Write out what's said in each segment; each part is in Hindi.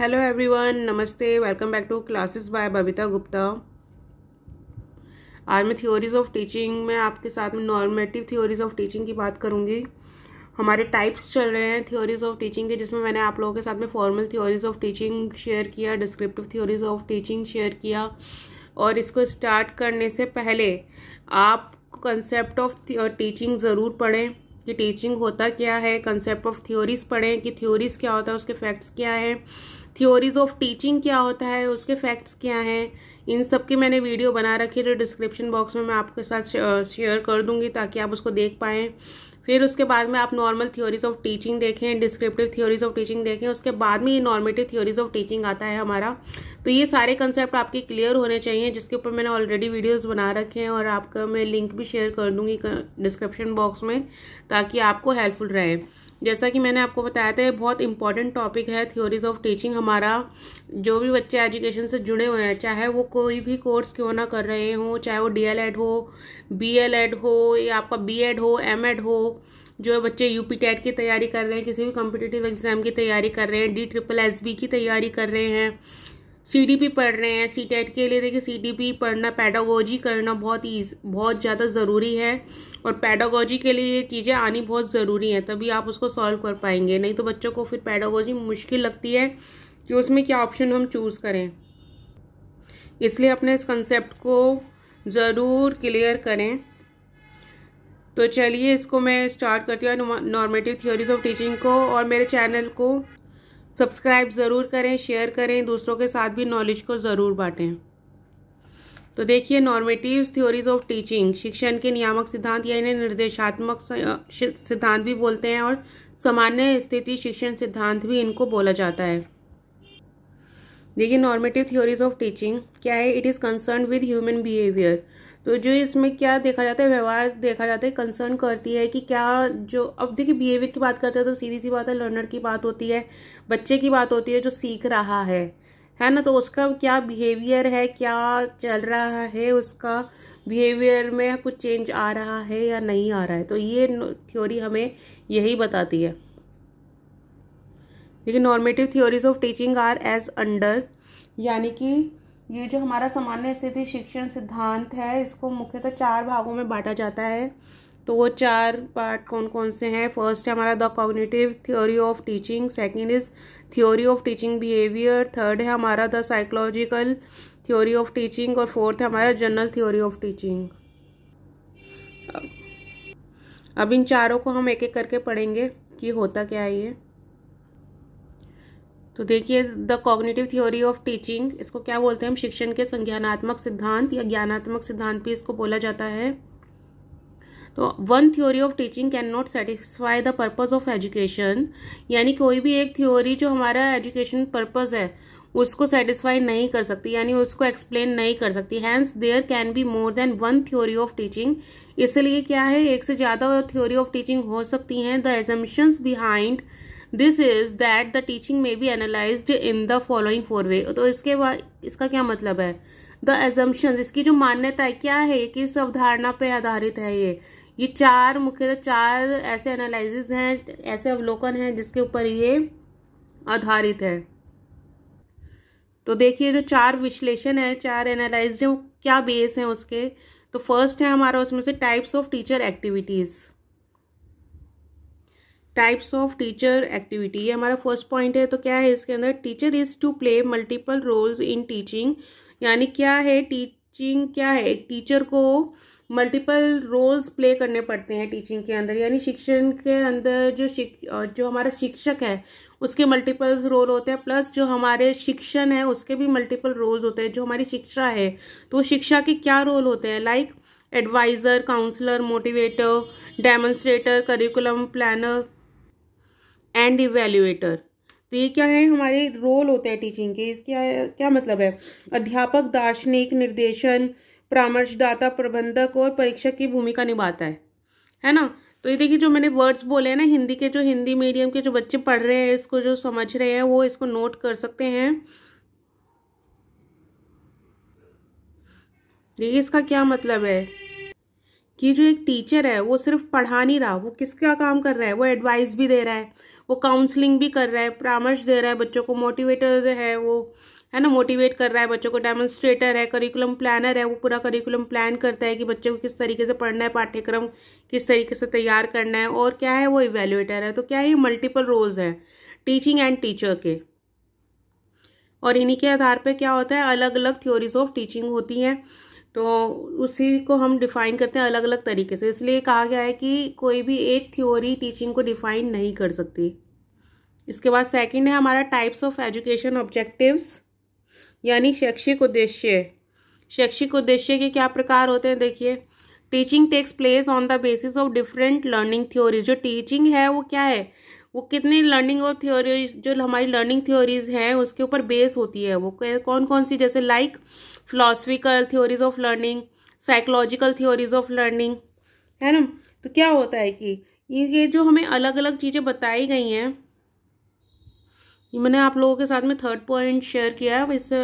हेलो एवरीवन नमस्ते welcome back to classes by Babita Gupta आज मैं थ्योरीज ऑफ टीचिंग में आपके साथ में नॉर्मेटिव थ्योरीज ऑफ टीचिंग की बात करूंगी हमारे टाइप्स चल रहे हैं थ्योरीज ऑफ टीचिंग के जिसमें मैंने आप लोगों के साथ में formal theories of teaching share किया descriptive theories of teaching share किया और इसको स्टार्ट करने से पहले आप कंसेप्ट ऑफ टीचिंग ज़रूर पढ़ें कि टीचिंग होता क्या है कंसेप्ट ऑफ थ्योरीज पढ़ें कि थ्योरीज क्या होता है उसके फैक्ट्स क्या हैं थ्योरीज ऑफ टीचिंग क्या होता है उसके फैक्ट्स क्या हैं इन सब की मैंने वीडियो बना रखी है जो डिस्क्रिप्शन बॉक्स में मैं आपके साथ शेयर कर दूंगी ताकि आप उसको देख पाएँ फिर उसके बाद में आप नॉर्मल थ्योरीज ऑफ टीचिंग देखें डिस्क्रिप्टिव थ्योरीज ऑफ टीचिंग देखें उसके बाद में ये नॉर्मेटिव थ्योरीज ऑफ टीचिंग आता है हमारा तो ये सारे कंसेप्ट आपके क्लियर होने चाहिए जिसके ऊपर मैंने ऑलरेडी वीडियोस बना रखे हैं और आपका मैं लिंक भी शेयर कर दूंगी डिस्क्रिप्शन बॉक्स में ताकि आपको हेल्पफुल रहे जैसा कि मैंने आपको बताया था ये बहुत इंपॉर्टेंट टॉपिक है थ्योरीज ऑफ टीचिंग हमारा जो भी बच्चे एजुकेशन से जुड़े हुए हैं चाहे वो कोई भी कोर्स क्यों ना कर रहे हों चाहे वो डी हो बीएलएड हो या आपका बी हो एम हो जो बच्चे यू पी टेट की तैयारी कर रहे हैं किसी भी कम्पिटिटिव एग्जाम की तैयारी कर रहे हैं डी ट्रिपल एस बी की तैयारी कर रहे हैं सीडीपी पढ़ रहे हैं सी टेट के लिए देखिए सीडीपी पढ़ना पैडागोजी करना बहुत ईज बहुत ज़्यादा ज़रूरी है और पैडागोजी के लिए ये चीज़ें आनी बहुत ज़रूरी हैं तभी आप उसको सॉल्व कर पाएंगे नहीं तो बच्चों को फिर पैडागोजी मुश्किल लगती है कि उसमें क्या ऑप्शन हम चूज़ करें इसलिए अपने इस कंसेप्ट को ज़रूर क्लियर करें तो चलिए इसको मैं स्टार्ट करती हूँ नॉर्मेटिव थियोरीज ऑफ टीचिंग को और मेरे चैनल को सब्सक्राइब ज़रूर करें शेयर करें दूसरों के साथ भी नॉलेज को ज़रूर बांटें तो देखिए नॉर्मेटिव थ्योरीज ऑफ टीचिंग शिक्षण के नियामक सिद्धांत या इन्हें निर्देशात्मक सिद्धांत भी बोलते हैं और सामान्य स्थिति शिक्षण सिद्धांत भी इनको बोला जाता है देखिए नॉर्मेटिव थ्योरीज ऑफ टीचिंग क्या है it is concern with human behaviour तो जो इसमें क्या देखा जाता है व्यवहार देखा जाता है कंसर्न करती है कि क्या जो अब देखिए बिहेवियर की बात करते हैं तो सीधी सी बात है लर्नर की बात होती है बच्चे की बात होती है जो सीख रहा है है ना तो उसका क्या बिहेवियर है क्या चल रहा है उसका बिहेवियर में कुछ चेंज आ रहा है या नहीं आ रहा है तो ये थ्योरी हमें यही बताती है देखिए normative theories of teaching are as under यानी कि ये जो हमारा सामान्य स्थिति शिक्षण सिद्धांत है इसको मुख्यतः चार भागों में बांटा जाता है तो वो चार पार्ट कौन कौन से हैं फर्स्ट है हमारा the cognitive theory of teaching second is theory of teaching behaviour third है हमारा the psychological theory of teaching और फोर्थ है हमारा जनरल थ्योरी ऑफ टीचिंग अब इन चारों को हम एक एक करके पढ़ेंगे कि होता क्या है ये तो देखिए the cognitive theory of teaching इसको क्या बोलते हैं हम शिक्षण के संज्ञानात्मक सिद्धांत या ज्ञानात्मक सिद्धांत भी इसको बोला जाता है तो one theory of teaching can not satisfy the purpose of education यानी कोई भी एक थ्योरी जो हमारा एजुकेशन पर्पज़ है उसको सेटिस्फाई नहीं कर सकती यानी उसको एक्सप्लेन नहीं कर सकती hence there can be more than one theory of teaching इसलिए क्या है एक से ज़्यादा थ्योरी ऑफ टीचिंग हो सकती हैं the assumptions behind this is that the teaching may be analyse in the following four way तो इसके बाद इसका क्या मतलब है द एजम्पन इसकी जो मान्यता है क्या है किस अवधारणा पे आधारित है ये ये चार मुख्यतः चार ऐसे एनालिस हैं ऐसे अवलोकन हैं जिसके ऊपर ये आधारित है तो देखिए जो चार विश्लेषण है चार एनालाइज वो क्या बेस हैं उसके तो फर्स्ट है हमारा उसमें से types of teacher activities types of teacher activity ये हमारा फर्स्ट पॉइंट है तो क्या है इसके अंदर teacher is to play multiple roles in teaching यानी क्या है टीचिंग क्या है एक टीचर को मल्टीपल रोल्स प्ले करने पड़ते हैं टीचिंग के अंदर यानी शिक्षण के अंदर जो शिक जो हमारा शिक्षक है उसके मल्टीपल्स रोल होते हैं प्लस जो हमारे शिक्षण है उसके भी मल्टीपल रोल्स होते हैं जो हमारी शिक्षा है तो शिक्षा के क्या रोल होते हैं like advisor counsellor motivator demonstrator curriculum planner and evaluator तो ये क्या है हमारे रोल होते हैं टीचिंग के क्या, क्या मतलब है अध्यापक दार्शनिक निर्देशन परामर्शदाता प्रबंधक और परीक्षक की भूमिका निभाता है है ना तो ये देखिए जो मैंने वर्ड्स बोले हैं ना हिंदी के जो हिंदी मीडियम के जो बच्चे पढ़ रहे हैं इसको जो समझ रहे हैं वो इसको नोट कर सकते हैं देखिए इसका क्या मतलब है कि जो एक टीचर है वो सिर्फ पढ़ा नहीं रहा वो किसका काम कर रहा है वो एडवाइस भी दे रहा है वो काउंसलिंग भी कर रहा है परामर्श दे रहा है बच्चों को मोटिवेटर है वो है ना मोटिवेट कर रहा है बच्चों को डेमोन्स्ट्रेटर है करिकुलम प्लानर है वो पूरा करिकुलम प्लान करता है कि बच्चों को किस तरीके से पढ़ना है पाठ्यक्रम किस तरीके से तैयार करना है और क्या है वो इवेल्युएटर है तो क्या ये मल्टीपल रोल्स है टीचिंग एंड टीचर के और इन्हीं के आधार पर क्या होता है अलग अलग थ्योरीज ऑफ टीचिंग होती हैं तो उसी को हम डिफाइन करते हैं अलग अलग तरीके से इसलिए कहा गया है कि कोई भी एक थ्योरी टीचिंग को डिफाइन नहीं कर सकती इसके बाद सेकंड है हमारा टाइप्स ऑफ एजुकेशन ऑब्जेक्टिव्स यानी शैक्षिक उद्देश्य शैक्षिक उद्देश्य के क्या प्रकार होते हैं देखिए teaching takes place on the basis of different learning theory जो टीचिंग है वो क्या है वो कितनी लर्निंग और थ्योरीज जो हमारी लर्निंग थ्योरीज हैं उसके ऊपर बेस होती है वो कौन कौन सी जैसे like philosophical theories of learning psychological theories of learning है ना तो क्या होता है कि ये जो हमें अलग अलग चीज़ें बताई गई हैं ये मैंने आप लोगों के साथ में थर्ड पॉइंट शेयर किया है इससे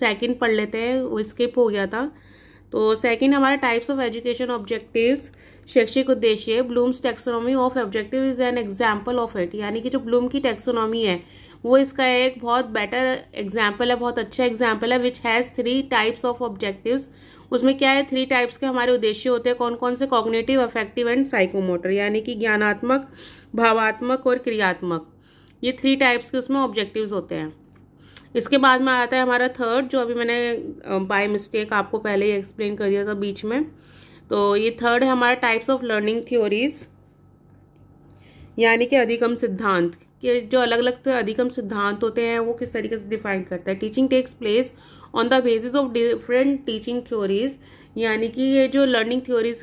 सेकंड पढ़ लेते हैं वो स्किप हो गया था तो सेकंड हमारा टाइप्स ऑफ एजुकेशन ऑब्जेक्टिव्स शैक्षिक उद्देश्य Bloom's taxonomy of objective is an example of it यानी कि जो ब्लूम की टेक्सोनॉमी है वो इसका एक बहुत बेटर एग्जाम्पल है बहुत अच्छा एग्जाम्पल है which has three types of objective उसमें क्या है थ्री टाइप्स के हमारे उद्देश्य होते हैं कौन कौन से कॉग्नेटिव अफेक्टिव एंड साइकोमोटर यानी कि ज्ञानात्मक भावात्मक और क्रियात्मक ये थ्री टाइप्स के उसमें ऑब्जेक्टिव्स होते हैं इसके बाद में आता है हमारा थर्ड जो अभी मैंने बाय मिस्टेक आपको पहले ही एक्सप्लेन कर दिया था बीच में तो ये थर्ड है हमारा टाइप्स ऑफ लर्निंग थ्योरीज यानी कि अधिकम सिद्धांत के जो अलग अलग अधिकम सिद्धांत होते हैं वो किस तरीके से डिफाइन करता है teaching takes place on the basis of different teaching theories यानी कि ये जो लर्निंग थ्योरीज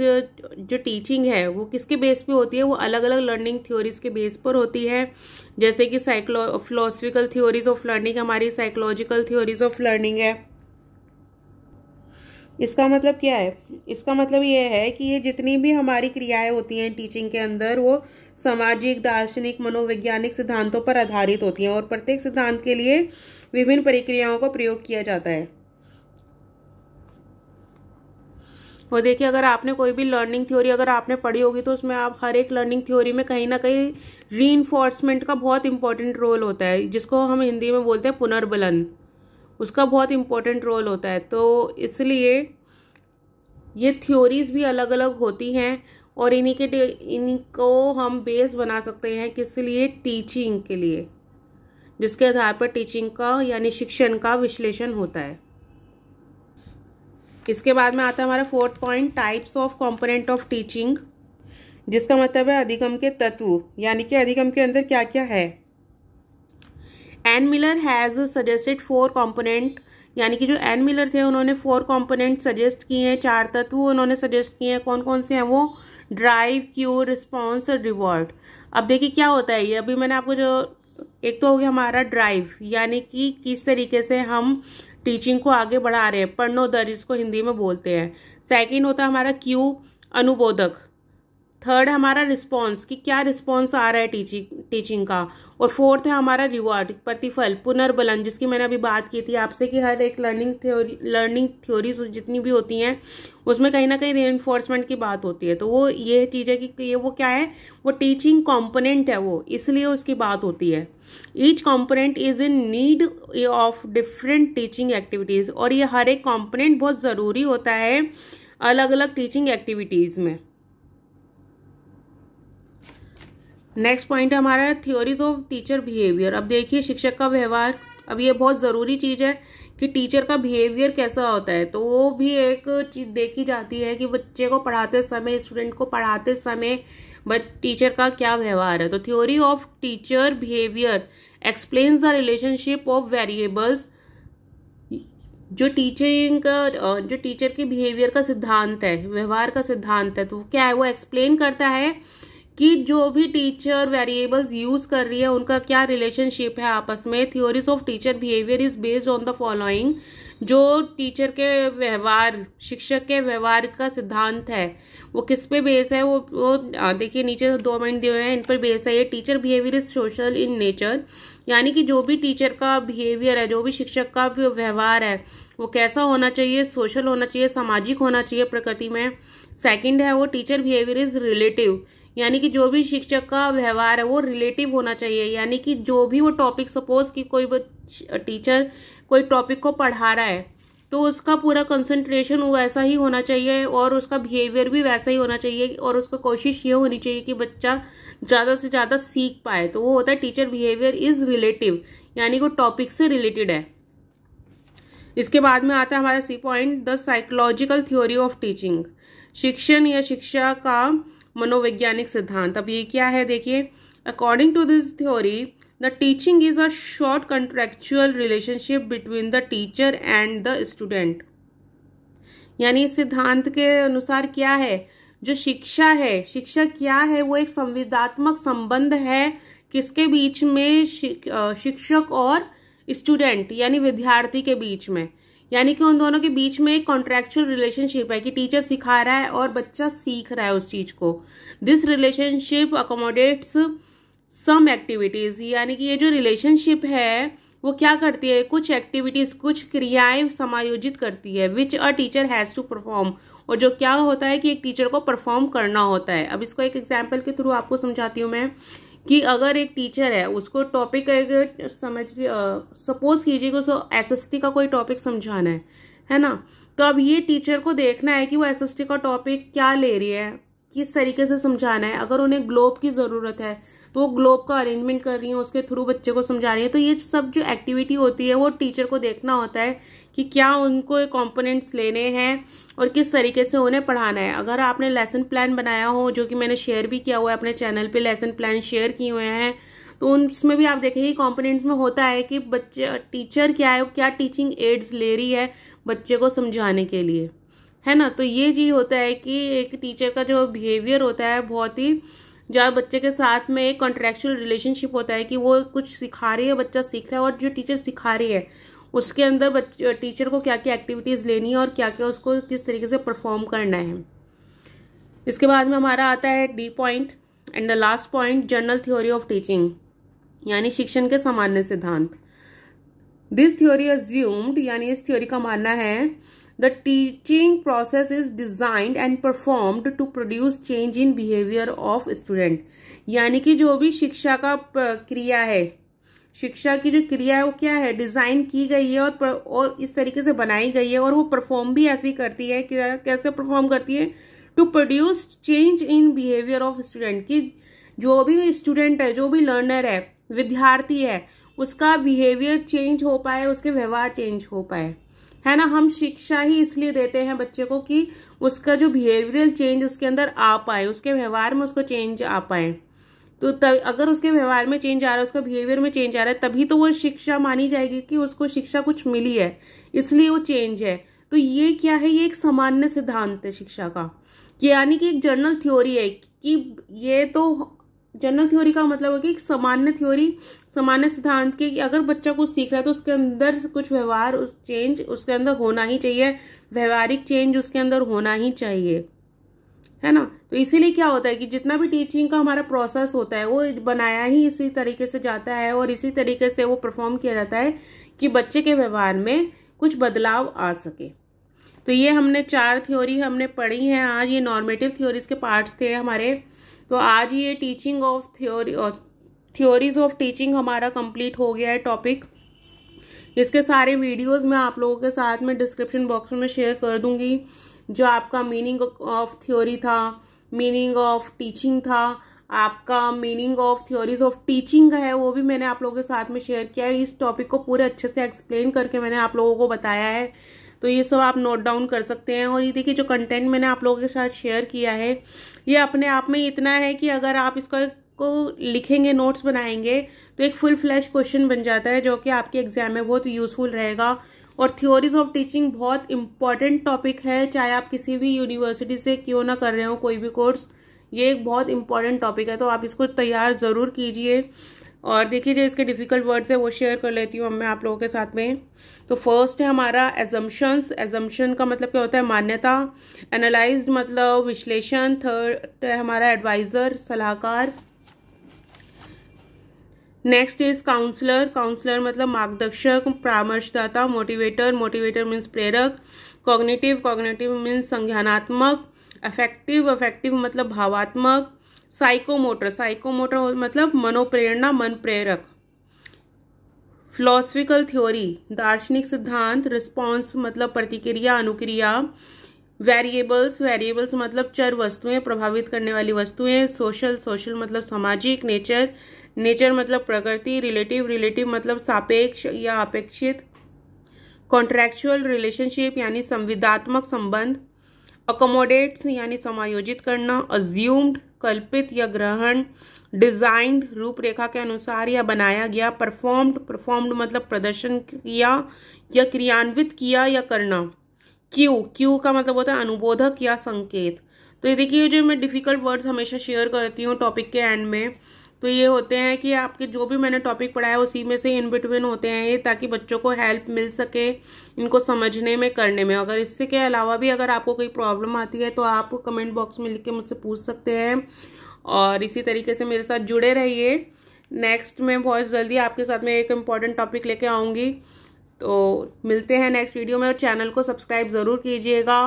जो टीचिंग है वो किसके बेस पे होती है वो अलग अलग लर्निंग थ्योरीज के बेस पर होती है जैसे कि साइक्लो फिलोसफिकल थ्योरीज ऑफ लर्निंग हमारी साइकोलॉजिकल थ्योरीज ऑफ लर्निंग है इसका मतलब क्या है इसका मतलब ये है कि ये जितनी भी हमारी क्रियाएं होती हैं टीचिंग के अंदर वो सामाजिक दार्शनिक मनोवैज्ञानिक सिद्धांतों पर आधारित होती हैं और प्रत्येक सिद्धांत के लिए विभिन्न प्रक्रियाओं का प्रयोग किया जाता है और देखिए अगर आपने कोई भी लर्निंग थ्योरी अगर आपने पढ़ी होगी तो उसमें आप हर एक लर्निंग थ्योरी में कहीं ना कहीं री का बहुत इंपॉर्टेंट रोल होता है जिसको हम हिंदी में बोलते हैं पुनर्बलन उसका बहुत इंपॉर्टेंट रोल होता है तो इसलिए ये थ्योरीज भी अलग अलग होती हैं और इन्हीं के इन्हीं को हम बेस बना सकते हैं किस लिए टीचिंग के लिए जिसके आधार पर टीचिंग का यानी शिक्षण का विश्लेषण होता है इसके बाद में आता है हमारा fourth point types of component of teaching जिसका मतलब है अधिगम के तत्व यानी कि अधिगम के अंदर क्या क्या है N Miller has suggested four component यानी कि जो एन मिलर थे उन्होंने फोर कंपोनेंट सजेस्ट किए हैं चार तत्व उन्होंने सजेस्ट किए हैं कौन कौन से हैं वो ड्राइव क्यू रिस्पॉन्स और रिवॉर्ड अब देखिए क्या होता है ये अभी मैंने आपको जो एक तो हो गया हमारा ड्राइव यानी कि किस तरीके से हम टीचिंग को आगे बढ़ा रहे हैं पढ़नो दर्ज इसको हिंदी में बोलते हैं सेकेंड होता है हमारा क्यू अनुबोधक थर्ड है हमारा रिस्पॉन्स कि क्या रिस्पॉन्स आ रहा है टीचिंग टीचिंग का और फोर्थ है हमारा रिवॉर्ड प्रतिफल पुनर्बलन जिसकी मैंने अभी बात की थी आपसे कि हर एक लर्निंग थ्योरी लर्निंग थ्योरीज जितनी भी होती हैं उसमें कहीं ना कहीं री की बात होती है तो वो ये चीज़ है कि ये वो क्या है वो टीचिंग कॉम्पोनेंट है वो इसलिए उसकी बात होती है each component is in need of different teaching activities और ये हर एक कॉम्पोनेंट बहुत ज़रूरी होता है अलग अलग टीचिंग एक्टिविटीज़ में नेक्स्ट पॉइंट हमारा है थ्योरीज ऑफ टीचर बिहेवियर अब देखिए शिक्षक का व्यवहार अब ये बहुत ज़रूरी चीज़ है कि टीचर का बिहेवियर कैसा होता है तो वो भी एक चीज़ देखी जाती है कि बच्चे को पढ़ाते समय स्टूडेंट को पढ़ाते समय बट टीचर का क्या व्यवहार है तो theory of teacher behaviour explains the relationship of variables जो टीचिंग का जो टीचर के बिहेवियर का सिद्धांत है व्यवहार का सिद्धांत है तो क्या है वो एक्सप्लेन करता है कि जो भी टीचर वेरिएबल्स यूज कर रही है उनका क्या रिलेशनशिप है आपस में theories of teacher behaviour is based on the following जो टीचर के व्यवहार शिक्षक के व्यवहार का सिद्धांत है वो किस पे बेस है वो वो देखिए नीचे तो दो मिनट दिए हैं इन पर बेस है ये teacher behaviour is social in nature यानी कि जो भी टीचर का बिहेवियर है जो भी शिक्षक का व्यवहार है वो कैसा होना चाहिए सोशल होना चाहिए सामाजिक होना चाहिए प्रकृति में सेकंड है वो टीचर बिहेवियर इज रिलेटिव यानी कि जो भी शिक्षक का व्यवहार है वो रिलेटिव होना चाहिए यानी कि जो भी वो टॉपिक सपोज कि कोई टीचर कोई टॉपिक को पढ़ा रहा है तो उसका पूरा कंसंट्रेशन वैसा ही होना चाहिए और उसका बिहेवियर भी वैसा ही होना चाहिए और उसका कोशिश ये होनी चाहिए कि बच्चा ज़्यादा से ज़्यादा सीख पाए तो वो होता है टीचर बिहेवियर इज़ रिलेटिव यानी वो टॉपिक से रिलेटेड है इसके बाद में आता है हमारा C point the psychological theory of teaching शिक्षण या शिक्षा का मनोवैज्ञानिक सिद्धांत अब ये क्या है देखिए according to this theory the teaching is a short contractual relationship between the teacher and the student यानी इस सिद्धांत के अनुसार क्या है जो शिक्षा है शिक्षा क्या है वो एक संविदात्मक संबंध है किसके बीच में शिक्षक और स्टूडेंट यानी विद्यार्थी के बीच में यानी कि उन दोनों के बीच में एक कॉन्ट्रेक्चुअल रिलेशनशिप है कि टीचर सिखा रहा है और बच्चा सीख रहा है उस चीज को this relationship accommodates some activities यानी कि ये जो रिलेशनशिप है वो क्या करती है कुछ एक्टिविटीज कुछ क्रियाएं समायोजित करती है which a teacher has to perform और जो क्या होता है कि एक टीचर को परफॉर्म करना होता है अब इसको एक एग्जाम्पल के थ्रू आपको समझाती हूँ मैं कि अगर एक टीचर है उसको टॉपिक अगर समझ सपोज कीजिए कि उसको एस का कोई टॉपिक समझाना है है ना तो अब ये टीचर को देखना है कि वो एस का टॉपिक क्या ले रही है किस तरीके से समझाना है अगर उन्हें ग्लोब की ज़रूरत है तो वो ग्लोब का अरेंजमेंट कर रही हैं उसके थ्रू बच्चे को समझा रही है तो ये सब जो एक्टिविटी होती है वो टीचर को देखना होता है कि क्या उनको कंपोनेंट्स लेने हैं और किस तरीके से उन्हें पढ़ाना है अगर आपने लेसन प्लान बनाया हो जो कि मैंने शेयर भी किया हुआ है अपने चैनल पे लेसन प्लान शेयर किए हुए हैं तो उसमें भी आप देखेंगे कंपोनेंट्स में होता है कि बच्चे टीचर क्या है क्या टीचिंग एड्स ले रही है बच्चे को समझाने के लिए है ना तो ये चीज़ होता है कि एक टीचर का जो बिहेवियर होता है बहुत ही जहाँ बच्चे के साथ में एक कॉन्ट्रेक्चुअल रिलेशनशिप होता है कि वो कुछ सिखा रही है बच्चा सीख रहा है और जो टीचर सिखा रही है उसके अंदर टीचर को क्या क्या एक्टिविटीज़ लेनी है और क्या क्या उसको किस तरीके से परफॉर्म करना है इसके बाद में हमारा आता है D point and the last point general theory of teaching यानी शिक्षण के सामान्य सिद्धांत दिस थ्योरी अज्यूम्ड यानी इस थ्योरी का मानना है the teaching process is designed and performed to produce change in behaviour of student यानी कि जो भी शिक्षा का क्रिया है शिक्षा की जो क्रिया है वो क्या है डिजाइन की गई है और और इस तरीके से बनाई गई है और वो परफॉर्म भी ऐसी करती है कि कैसे परफॉर्म करती है to produce change in behaviour of student की जो भी स्टूडेंट है जो भी लर्नर है विद्यार्थी है उसका बिहेवियर चेंज हो पाए उसके व्यवहार चेंज हो पाए है ना हम शिक्षा ही इसलिए देते हैं बच्चे को कि उसका जो बिहेवियरल चेंज उसके अंदर आ पाए उसके व्यवहार में उसको चेंज आ पाए तो तब अगर उसके व्यवहार में चेंज आ रहा है उसका बिहेवियर में चेंज आ रहा है तभी तो वो शिक्षा मानी जाएगी कि उसको शिक्षा कुछ मिली है इसलिए वो चेंज है तो ये क्या है ये एक सामान्य सिद्धांत है शिक्षा का यानी कि एक जर्नल थ्योरी है कि ये तो जनरल थ्योरी का मतलब है कि एक सामान्य थ्योरी सामान्य सिद्धांत के कि अगर बच्चा कुछ सीख रहा है तो उसके अंदर कुछ व्यवहार उस चेंज उसके अंदर होना ही चाहिए व्यवहारिक चेंज उसके अंदर होना ही चाहिए है ना तो इसीलिए क्या होता है कि जितना भी टीचिंग का हमारा प्रोसेस होता है वो बनाया ही इसी तरीके से जाता है और इसी तरीके से वो परफॉर्म किया जाता है कि बच्चे के व्यवहार में कुछ बदलाव आ सके तो ये हमने चार थ्योरी हमने पढ़ी है आज ये नॉर्मेटिव थ्योरीज के पार्ट्स थे हमारे तो आज ये teaching of theory theories of teaching हमारा कंप्लीट हो गया है टॉपिक इसके सारे वीडियोस मैं आप लोगों के साथ में डिस्क्रिप्शन बॉक्स में शेयर कर दूंगी जो आपका मीनिंग ऑफ थ्योरी था मीनिंग ऑफ टीचिंग था आपका meaning of theories of teaching है वो भी मैंने आप लोगों के साथ में शेयर किया है इस टॉपिक को पूरे अच्छे से एक्सप्लेन करके मैंने आप लोगों को बताया है तो ये सब आप नोट डाउन कर सकते हैं और ये देखिए जो कंटेंट मैंने आप लोगों के साथ शेयर किया है ये अपने आप में इतना है कि अगर आप इसको को लिखेंगे नोट्स बनाएंगे तो एक फुल फ्लैश क्वेश्चन बन जाता है जो कि आपके एग्जाम में बहुत यूजफुल रहेगा और थ्योरीज ऑफ टीचिंग बहुत इंपॉर्टेंट टॉपिक है चाहे आप किसी भी यूनिवर्सिटी से क्यों ना कर रहे हो कोई भी कोर्स ये एक बहुत इंपॉर्टेंट टॉपिक है तो आप इसको तैयार ज़रूर कीजिए और देखिए जो इसके डिफ़िकल्ट वर्ड्स है वो शेयर कर लेती हूँ मैं आप लोगों के साथ में तो फर्स्ट है हमारा एजम्पन्स एजम्पन का मतलब क्या होता है मान्यता एनालाइज्ड मतलब विश्लेषण थर्ड है हमारा एडवाइज़र सलाहकार नेक्स्ट इज काउंसलर काउंसलर मतलब मार्गदर्शक परामर्शदाता मोटिवेटर मोटिवेटर मीन्स प्रेरक कॉग्निटिव कॉग्निटिव मीन्स संज्ञानात्मक अफेक्टिव अफेक्टिव मतलब भावात्मक साइकोमोटर साइकोमोटर मतलब मनोप्रेरणा मन प्रेरक फिलोसफिकल थ्योरी दार्शनिक सिद्धांत रिस्पॉन्स मतलब प्रतिक्रिया अनुक्रिया वेरिएबल्स वेरिएबल्स मतलब चर वस्तुएं प्रभावित करने वाली वस्तुएं सोशल सोशल मतलब सामाजिक नेचर नेचर मतलब प्रकृति रिलेटिव रिलेटिव मतलब सापेक्ष या अपेक्षित कॉन्ट्रैक्चुअल रिलेशनशिप यानी संविदात्मक संबंध अकोमोडेट्स यानी समायोजित करना अज्यूम्ड कल्पित या ग्रहण डिजाइंड रूपरेखा के अनुसार या बनाया गया परफॉर्म्ड परफॉर्म्ड मतलब प्रदर्शन किया या क्रियान्वित किया या करना क्यू क्यू का मतलब होता है अनुबोधक या संकेत तो ये देखिए जो मैं डिफ़िकल्ट वर्ड्स हमेशा शेयर करती हूँ टॉपिक के एंड में तो ये होते हैं कि आपके जो भी मैंने टॉपिक पढ़ाया उसी में से इन बिटवीन होते हैं ये ताकि बच्चों को हेल्प मिल सके इनको समझने में करने में अगर इससे के अलावा भी अगर आपको कोई प्रॉब्लम आती है तो आप कमेंट बॉक्स में लिख के मुझसे पूछ सकते हैं और इसी तरीके से मेरे साथ जुड़े रहिए नेक्स्ट मैं बहुत जल्दी आपके साथ में एक इम्पॉर्टेंट टॉपिक लेके आऊँगी तो मिलते हैं नेक्स्ट वीडियो में और चैनल को सब्सक्राइब ज़रूर कीजिएगा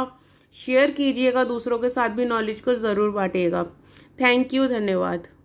शेयर कीजिएगा दूसरों के साथ भी नॉलेज को ज़रूर बांटिएगा थैंक यू धन्यवाद